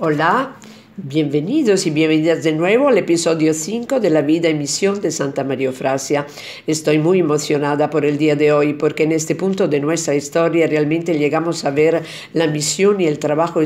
Hola, bienvenidos y bienvenidas de nuevo al episodio 5 de La vida y misión de Santa María eufrasia Estoy muy emocionada por el día de hoy porque en este punto de nuestra historia realmente llegamos a ver la misión y el trabajo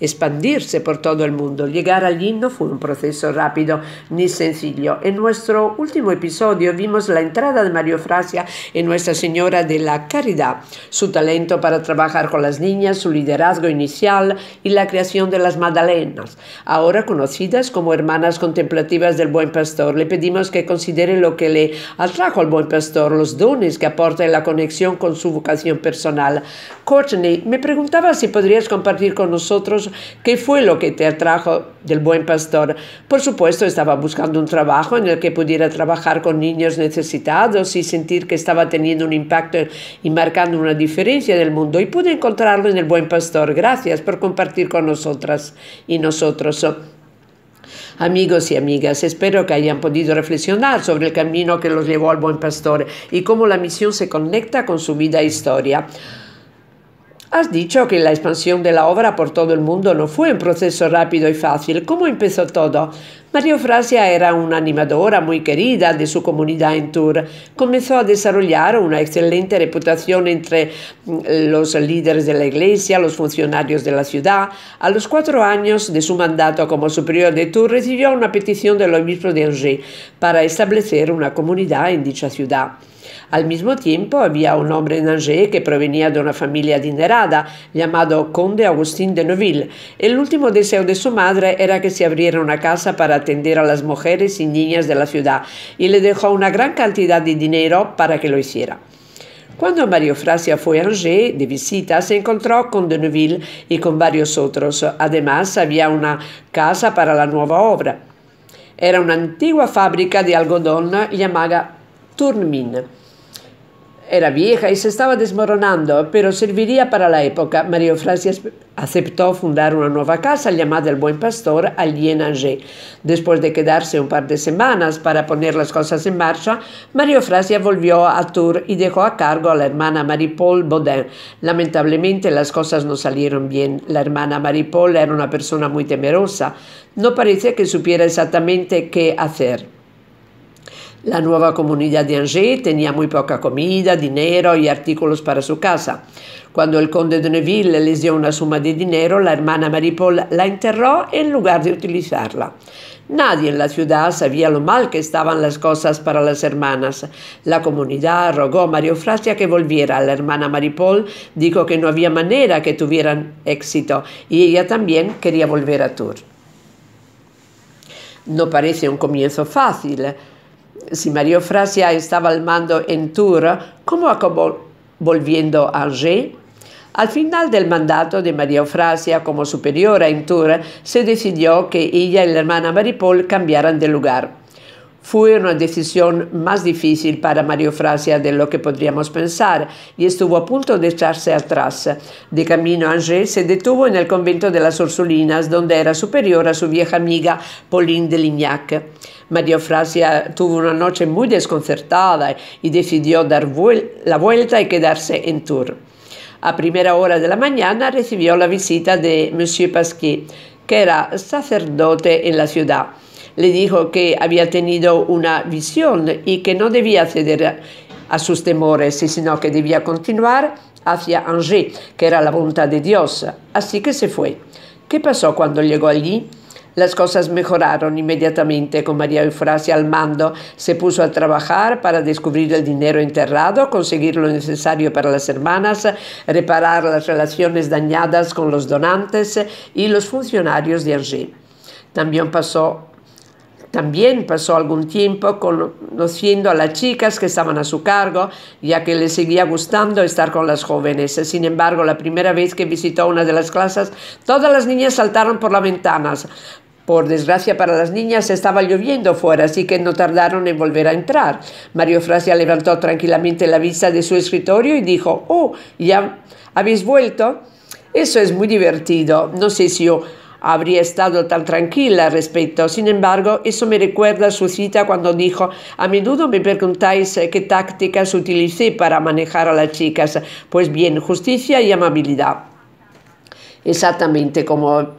expandirse por todo el mundo. Llegar al fue un proceso rápido ni sencillo. En nuestro último episodio vimos la entrada de Mario Frasia en Nuestra Señora de la Caridad, su talento para trabajar con las niñas, su liderazgo inicial y la creación de las Magdalenas, ahora conocidas como hermanas contemplativas del Buen Pastor. Le pedimos que considere lo que le atrajo al Buen Pastor, los dones que aporta en la conexión con su vocación personal. Courtney, me preguntaba si podrías compartir con nosotros ¿qué fue lo que te atrajo del buen pastor? Por supuesto, estaba buscando un trabajo en el que pudiera trabajar con niños necesitados y sentir que estaba teniendo un impacto y marcando una diferencia en el mundo. Y pude encontrarlo en el buen pastor. Gracias por compartir con nosotras y nosotros. Amigos y amigas, espero que hayan podido reflexionar sobre el camino que los llevó al buen pastor y cómo la misión se conecta con su vida e historia. Has dicho que la expansión de la obra por todo el mundo no fue un proceso rápido y fácil. ¿Cómo empezó todo? Mario Frasia era una animadora muy querida de su comunidad en Tours. Comenzó a desarrollar una excelente reputación entre mm, los líderes de la iglesia, los funcionarios de la ciudad. A los cuatro años de su mandato como superior de Tours recibió una petición del obispo de Angers para establecer una comunidad en dicha ciudad. Al mismo tiempo había un hombre en Angers que provenía de una familia adinerada, llamado Conde Agustín de Neuville. El último deseo de su madre era que se abriera una casa para atender a las mujeres y niñas de la ciudad, y le dejó una gran cantidad de dinero para que lo hiciera. Cuando Mario Frasia fue a Angers de visita, se encontró con de Neuville y con varios otros. Además, había una casa para la nueva obra. Era una antigua fábrica de algodón llamada Tourmin. Era vieja y se estaba desmoronando, pero serviría para la época. María Francia aceptó fundar una nueva casa llamada El Buen Pastor al en Después de quedarse un par de semanas para poner las cosas en marcha, María Francia volvió a Tours y dejó a cargo a la hermana Marie-Paul Baudin. Lamentablemente las cosas no salieron bien. La hermana Marie-Paul era una persona muy temerosa. No parecía que supiera exactamente qué hacer. La nueva comunidad de Angers tenía muy poca comida, dinero y artículos para su casa. Cuando el conde de Neville les dio una suma de dinero, la hermana Maripol la enterró en lugar de utilizarla. Nadie en la ciudad sabía lo mal que estaban las cosas para las hermanas. La comunidad rogó a Mario Frasia que volviera. La hermana Maripol dijo que no había manera que tuvieran éxito y ella también quería volver a Tours. No parece un comienzo fácil si Mario Frasia estaba al mando en Tours, ¿cómo acabó volviendo a Angers? Al final del mandato de María Eufrasia como superiora en Tours, se decidió que ella y la hermana Maripol cambiaran de lugar. Fue una decisión más difícil para Mario Frasia de lo que podríamos pensar y estuvo a punto de echarse atrás. De camino, a Angers se detuvo en el convento de las Ursulinas, donde era superior a su vieja amiga Pauline de Lignac. Mario Frasia tuvo una noche muy desconcertada y decidió dar la vuelta y quedarse en Tours. A primera hora de la mañana recibió la visita de Monsieur Pasquier, que era sacerdote en la ciudad le dijo que había tenido una visión y que no debía ceder a sus temores, sino que debía continuar hacia Angers, que era la voluntad de Dios. Así que se fue. ¿Qué pasó cuando llegó allí? Las cosas mejoraron inmediatamente con María Eufrasia al mando. Se puso a trabajar para descubrir el dinero enterrado, conseguir lo necesario para las hermanas, reparar las relaciones dañadas con los donantes y los funcionarios de Angers. También pasó también pasó algún tiempo conociendo a las chicas que estaban a su cargo, ya que le seguía gustando estar con las jóvenes. Sin embargo, la primera vez que visitó una de las clases, todas las niñas saltaron por las ventanas. Por desgracia para las niñas estaba lloviendo fuera, así que no tardaron en volver a entrar. Mario Frasia levantó tranquilamente la vista de su escritorio y dijo, oh, ya habéis vuelto. Eso es muy divertido. No sé si yo habría estado tan tranquila al respecto. Sin embargo, eso me recuerda su cita cuando dijo, a menudo me preguntáis eh, qué tácticas utilicé para manejar a las chicas. Pues bien, justicia y amabilidad. Exactamente como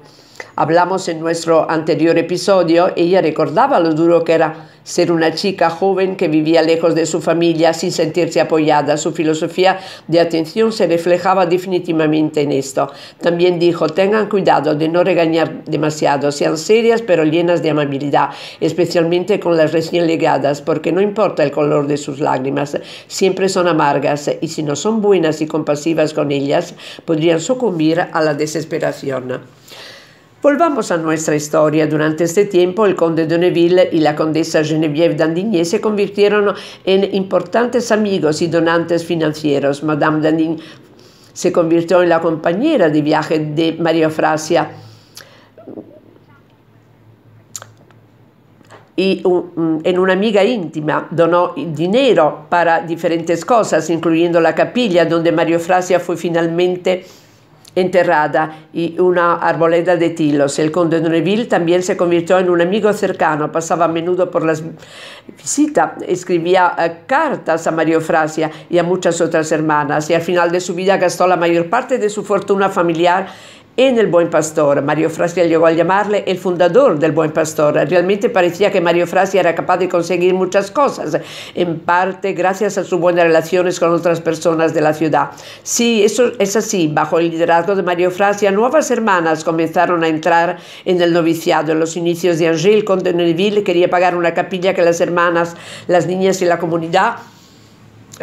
hablamos en nuestro anterior episodio, ella recordaba lo duro que era ser una chica joven que vivía lejos de su familia sin sentirse apoyada. Su filosofía de atención se reflejaba definitivamente en esto. También dijo, tengan cuidado de no regañar demasiado, sean serias pero llenas de amabilidad, especialmente con las recién legadas, porque no importa el color de sus lágrimas, siempre son amargas y si no son buenas y compasivas con ellas, podrían sucumbir a la desesperación. Volvamos a nuestra historia. Durante este tiempo, el conde de Neville y la condesa Geneviève d'Andigné se convirtieron en importantes amigos y donantes financieros. Madame d'Andigné se convirtió en la compañera de viaje de Mario Frasia. y mm, en una amiga íntima donó dinero para diferentes cosas, incluyendo la capilla donde Mario Frasia fue finalmente enterrada y una arboleda de tilos. El conde de Neville también se convirtió en un amigo cercano, pasaba a menudo por las visitas, escribía eh, cartas a Mario Frasia y a muchas otras hermanas y al final de su vida gastó la mayor parte de su fortuna familiar en El Buen Pastor. Mario Frasia llegó a llamarle el fundador del Buen Pastor. Realmente parecía que Mario Frasia era capaz de conseguir muchas cosas, en parte gracias a sus buenas relaciones con otras personas de la ciudad. Sí, eso es así. Bajo el liderazgo de Mario Frasia, nuevas hermanas comenzaron a entrar en el noviciado. En los inicios de Angel, Conde Neville quería pagar una capilla que las hermanas, las niñas y la comunidad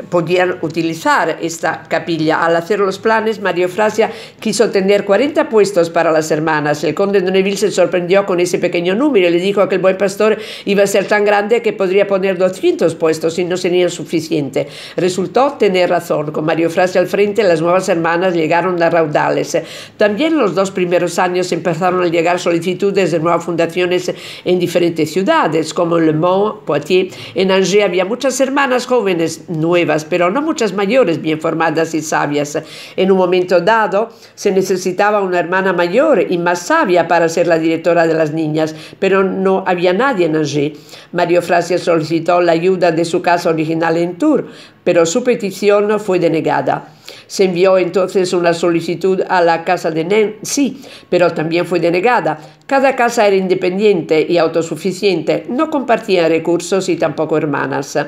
podían utilizar esta capilla. Al hacer los planes, Mario Frasia quiso tener 40 puestos para las hermanas. El conde de Neville se sorprendió con ese pequeño número y le dijo que el buen pastor iba a ser tan grande que podría poner 200 puestos y no sería suficiente. Resultó tener razón. Con Mario Frasia al frente, las nuevas hermanas llegaron a raudales. También los dos primeros años empezaron a llegar solicitudes de nuevas fundaciones en diferentes ciudades, como Le Mans, Poitiers. En Angers había muchas hermanas jóvenes nuevas pero no muchas mayores bien formadas y sabias. En un momento dado se necesitaba una hermana mayor y más sabia para ser la directora de las niñas, pero no había nadie en Angers. Mario Frasia solicitó la ayuda de su casa original en Tours, pero su petición fue denegada. Se envió entonces una solicitud a la casa de Sí, pero también fue denegada. Cada casa era independiente y autosuficiente, no compartía recursos y tampoco hermanas.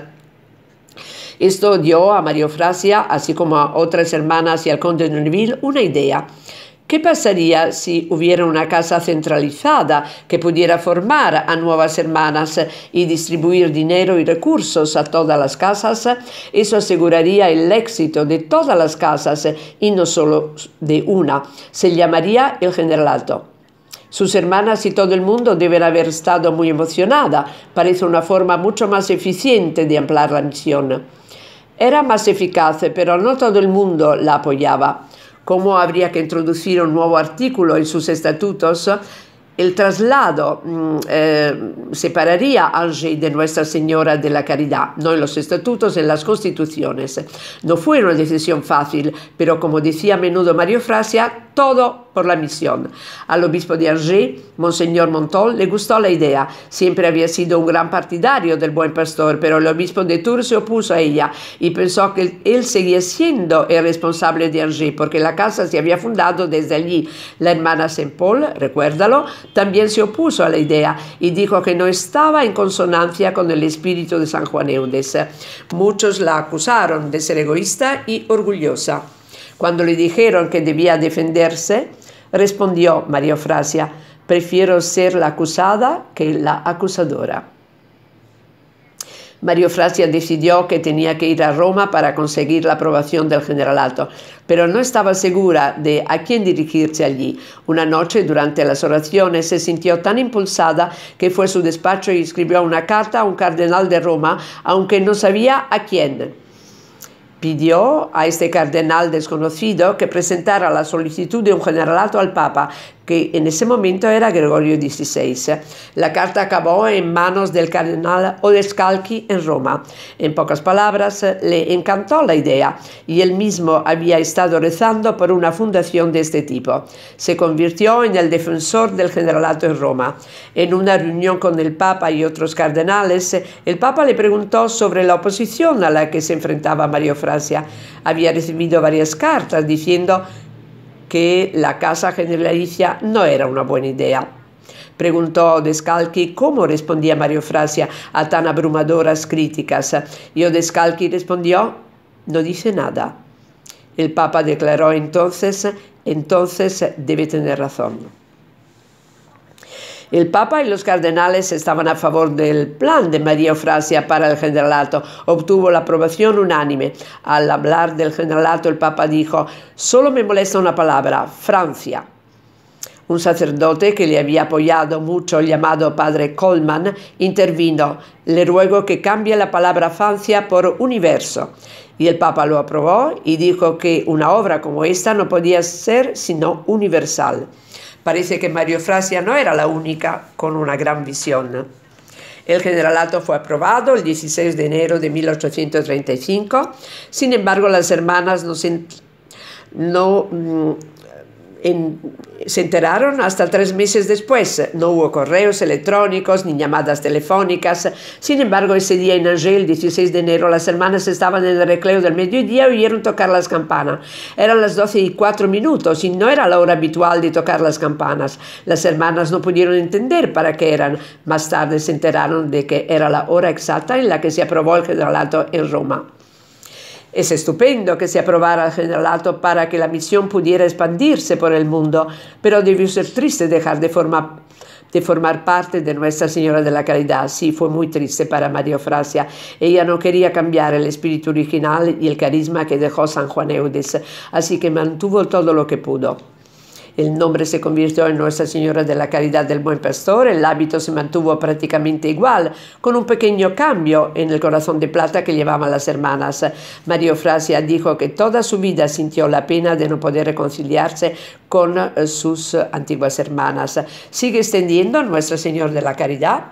Esto dio a Mario Frasia, así como a otras hermanas y al conde de Neville, una idea. ¿Qué pasaría si hubiera una casa centralizada que pudiera formar a nuevas hermanas y distribuir dinero y recursos a todas las casas? Eso aseguraría el éxito de todas las casas y no solo de una. Se llamaría el generalato. Sus hermanas y todo el mundo deben haber estado muy emocionada. Parece una forma mucho más eficiente de ampliar la misión. Era más eficaz, pero no todo el mundo la apoyaba. ¿Cómo habría que introducir un nuevo artículo en sus estatutos, el traslado mm, eh, separaría a Angie de Nuestra Señora de la Caridad, no en los estatutos, en las constituciones. No fue una decisión fácil, pero como decía a menudo Mario Frasia, todo por la misión. Al obispo de Angers, Monseñor Montol, le gustó la idea. Siempre había sido un gran partidario del buen pastor, pero el obispo de Tours se opuso a ella y pensó que él seguía siendo el responsable de Angers, porque la casa se había fundado desde allí. La hermana Saint Paul, recuérdalo, también se opuso a la idea y dijo que no estaba en consonancia con el espíritu de San Juan Eudes. Muchos la acusaron de ser egoísta y orgullosa. Cuando le dijeron que debía defenderse, Respondió Mario Frasia, prefiero ser la acusada que la acusadora. Mario Frasia decidió que tenía que ir a Roma para conseguir la aprobación del generalato, pero no estaba segura de a quién dirigirse allí. Una noche, durante las oraciones, se sintió tan impulsada que fue a su despacho y escribió una carta a un cardenal de Roma, aunque no sabía a quién. Pidió a este cardenal desconocido que presentara la solicitud de un generalato al Papa, que en ese momento era Gregorio XVI. ¿eh? La carta acabó en manos del cardenal Odescalchi en Roma. En pocas palabras, eh, le encantó la idea y él mismo había estado rezando por una fundación de este tipo. Se convirtió en el defensor del generalato en Roma. En una reunión con el Papa y otros cardenales, eh, el Papa le preguntó sobre la oposición a la que se enfrentaba Mario Francia. Había recibido varias cartas diciendo que la casa generalicia no era una buena idea. Preguntó Descalchi cómo respondía Mario Frasia a tan abrumadoras críticas. Y Descalchi respondió, no dice nada. El Papa declaró entonces, entonces debe tener razón. El Papa y los cardenales estaban a favor del plan de María Eufrasia para el generalato. Obtuvo la aprobación unánime. Al hablar del generalato, el Papa dijo, solo me molesta una palabra, Francia. Un sacerdote que le había apoyado mucho, llamado padre Coleman, intervino, le ruego que cambie la palabra Francia por universo. Y el Papa lo aprobó y dijo que una obra como esta no podía ser sino universal. Parece que Mario Frasia no era la única con una gran visión. El generalato fue aprobado el 16 de enero de 1835. Sin embargo, las hermanas no, no mm, se enteraron hasta tres meses después. No hubo correos electrónicos ni llamadas telefónicas. Sin embargo, ese día en Angers, el 16 de enero, las hermanas estaban en el recreo del mediodía y oyeron tocar las campanas. Eran las 12 y cuatro minutos y no era la hora habitual de tocar las campanas. Las hermanas no pudieron entender para qué eran. Más tarde se enteraron de que era la hora exacta en la que se aprobó el generalato en Roma. Es estupendo que se aprobara el generalato para que la misión pudiera expandirse por el mundo, pero debió ser triste dejar de formar parte de Nuestra Señora de la Caridad. Sí, fue muy triste para María Frasia. Ella no quería cambiar el espíritu original y el carisma que dejó San Juan Eudes, así que mantuvo todo lo que pudo. El nombre se convirtió en Nuestra Señora de la Caridad del Buen Pastor, el hábito se mantuvo prácticamente igual, con un pequeño cambio en el corazón de plata que llevaban las hermanas. Mario Eufrasia dijo que toda su vida sintió la pena de no poder reconciliarse con eh, sus antiguas hermanas. Sigue extendiendo Nuestra Señora de la Caridad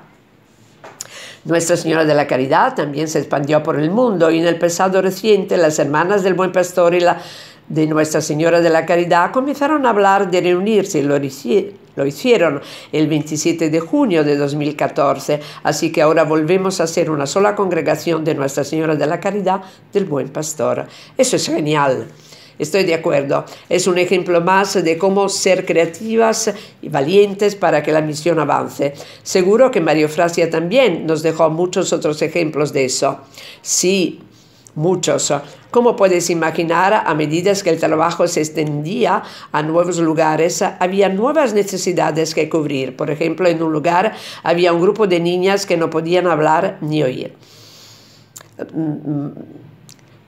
nuestra Señora de la Caridad también se expandió por el mundo y en el pasado reciente las hermanas del Buen Pastor y la de Nuestra Señora de la Caridad comenzaron a hablar de reunirse y lo, hicieron el 27 de junio de 2014, así que ahora volvemos a ser una sola congregación de Nuestra Señora de la Caridad del Buen Pastor. Eso es genial. Estoy de acuerdo. Es un ejemplo más de cómo ser creativas y valientes para que la misión avance. Seguro que Mario Frasia también nos dejó muchos otros ejemplos de eso. Sí, muchos. Como puedes imaginar, a medida que el trabajo se extendía a nuevos lugares, había nuevas necesidades que cubrir. Por ejemplo, en un lugar había un grupo de niñas que no podían hablar ni oír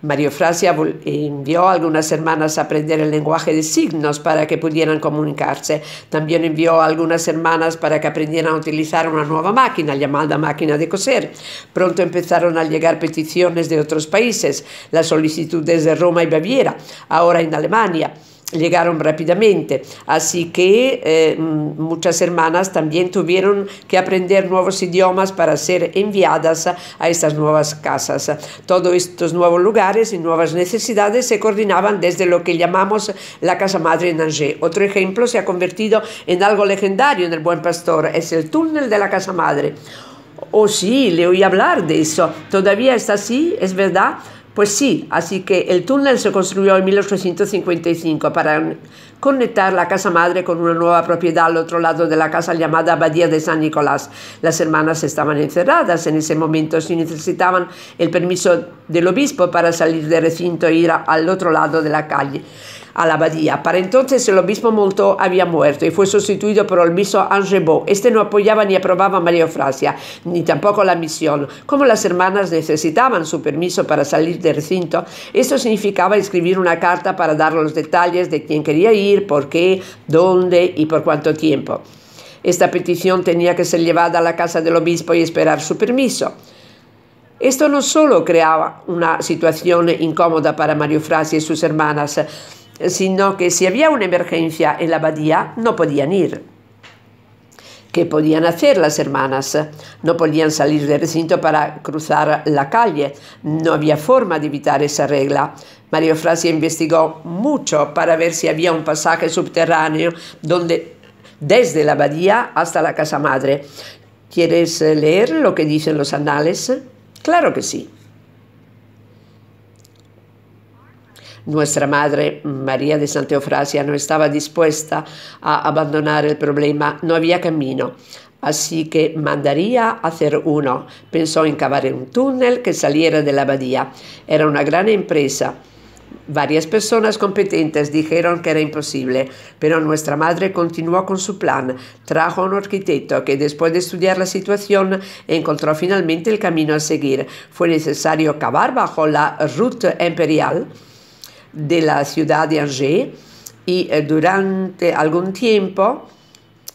Mario Frasia envió algunas hermanas a aprender el lenguaje de signos para que pudieran comunicarse. También envió algunas hermanas para que aprendieran a utilizar una nueva máquina llamada máquina de coser. Pronto empezaron a llegar peticiones de otros países, las solicitudes de Roma y Baviera, ahora en Alemania llegaron rápidamente. Así que eh, muchas hermanas también tuvieron que aprender nuevos idiomas para ser enviadas a estas nuevas casas. Todos estos nuevos lugares y nuevas necesidades se coordinaban desde lo que llamamos la Casa Madre en Angers. Otro ejemplo se ha convertido en algo legendario en el Buen Pastor, es el túnel de la Casa Madre. Oh sí, le oí hablar de eso. ¿Todavía está así? ¿Es verdad? Pues sí, así que el túnel se construyó en 1855 para conectar la casa madre con una nueva propiedad al otro lado de la casa llamada Abadía de San Nicolás. Las hermanas estaban encerradas en ese momento y necesitaban el permiso del obispo para salir del recinto e ir al otro lado de la calle a la abadía. Para entonces el obispo Molto había muerto y fue sustituido por el obispo angebo Este no apoyaba ni aprobaba a Mario Frasia, ni tampoco la misión. Como las hermanas necesitaban su permiso para salir del recinto, esto significaba escribir una carta para dar los detalles de quién quería ir, por qué, dónde y por cuánto tiempo. Esta petición tenía que ser llevada a la casa del obispo y esperar su permiso. Esto no solo creaba una situación incómoda para Mario Frasia y sus hermanas, sino que si había una emergencia en la abadía no podían ir. ¿Qué podían hacer las hermanas? No podían salir del recinto para cruzar la calle. No había forma de evitar esa regla. Mario Frasia investigó mucho para ver si había un pasaje subterráneo donde, desde la abadía hasta la casa madre. ¿Quieres leer lo que dicen los anales? Claro que sí. Nuestra Madre María de Santa Eufrasia no estaba dispuesta a abandonar el problema, no había camino. Así que mandaría hacer uno. Pensó en cavar un túnel que saliera de la abadía. Era una gran empresa. Varias personas competentes dijeron que era imposible, pero nuestra madre continuó con su plan. Trajo a un arquitecto que después de estudiar la situación encontró finalmente el camino a seguir. Fue necesario cavar bajo la ruta imperial de la ciudad de Angers y eh, durante algún tiempo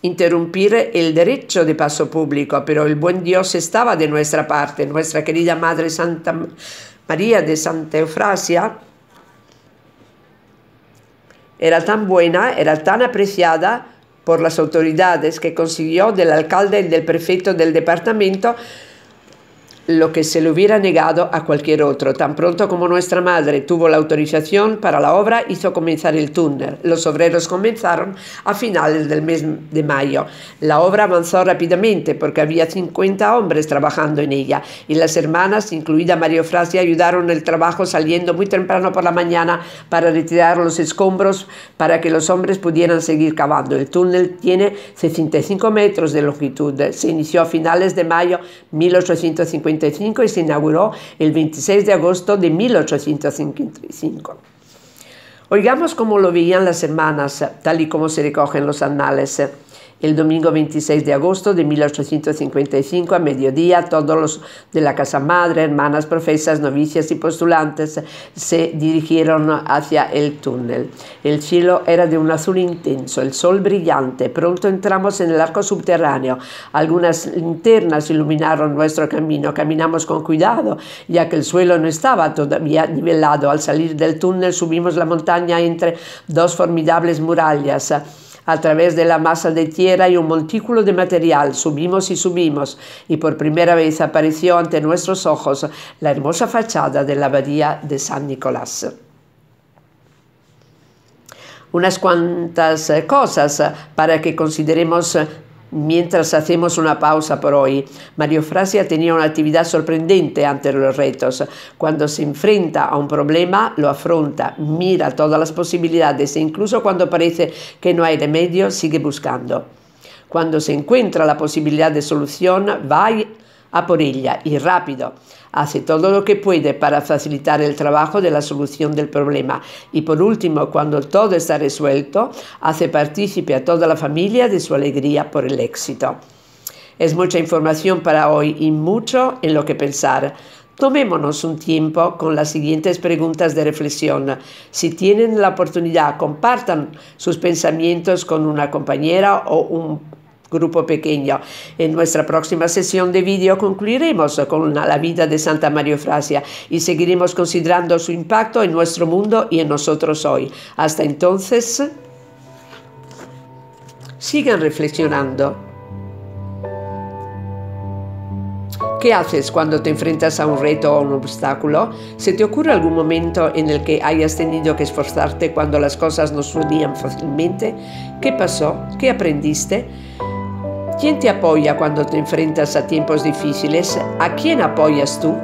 interrumpir el derecho de paso público, pero el buen Dios estaba de nuestra parte, nuestra querida Madre Santa María de Santa Eufrasia era tan buena, era tan apreciada por las autoridades que consiguió del alcalde y del prefecto del departamento lo que se le hubiera negado a cualquier otro. Tan pronto como nuestra madre tuvo la autorización para la obra, hizo comenzar el túnel. Los obreros comenzaron a finales del mes de mayo. La obra avanzó rápidamente porque había 50 hombres trabajando en ella y las hermanas, incluida María Frasia, ayudaron el trabajo saliendo muy temprano por la mañana para retirar los escombros para que los hombres pudieran seguir cavando. El túnel tiene 65 metros de longitud. Se inició a finales de mayo 1850 y se inauguró el 26 de agosto de 1855. Oigamos cómo lo veían las semanas, tal y como se recogen los anales el domingo 26 de agosto de 1855 a mediodía, todos los de la Casa Madre, hermanas, profesas, novicias y postulantes se dirigieron hacia el túnel. El cielo era de un azul intenso, el sol brillante. Pronto entramos en el arco subterráneo. Algunas linternas iluminaron nuestro camino. Caminamos con cuidado, ya que el suelo no estaba todavía nivelado. Al salir del túnel subimos la montaña entre dos formidables murallas a través de la masa de tierra y un montículo de material subimos y subimos y por primera vez apareció ante nuestros ojos la hermosa fachada de la abadía de San Nicolás unas cuantas eh, cosas eh, para que consideremos eh, Mientras hacemos una pausa por hoy, Mario Frasia tenía una actividad sorprendente ante los retos. Cuando se enfrenta a un problema, lo afronta, mira todas las posibilidades e incluso cuando parece que no hay remedio, sigue buscando. Cuando se encuentra la posibilidad de solución, va a por ella y rápido. Hace todo lo que puede para facilitar el trabajo de la solución del problema. Y por último, cuando todo está resuelto, hace partícipe a toda la familia de su alegría por el éxito. Es mucha información para hoy y mucho en lo que pensar. Tomémonos un tiempo con las siguientes preguntas de reflexión. Si tienen la oportunidad, compartan sus pensamientos con una compañera o un grupo pequeño. En nuestra próxima sesión de vídeo concluiremos con la vida de Santa María Frasia y seguiremos considerando su impacto en nuestro mundo y en nosotros hoy. Hasta entonces, sigan reflexionando. ¿Qué haces cuando te enfrentas a un reto o un obstáculo? ¿Se te ocurre algún momento en el que hayas tenido que esforzarte cuando las cosas no surgían fácilmente? ¿Qué pasó? ¿Qué aprendiste? ¿Quién te apoya cuando te enfrentas a tiempos difíciles? ¿A quién apoyas tú?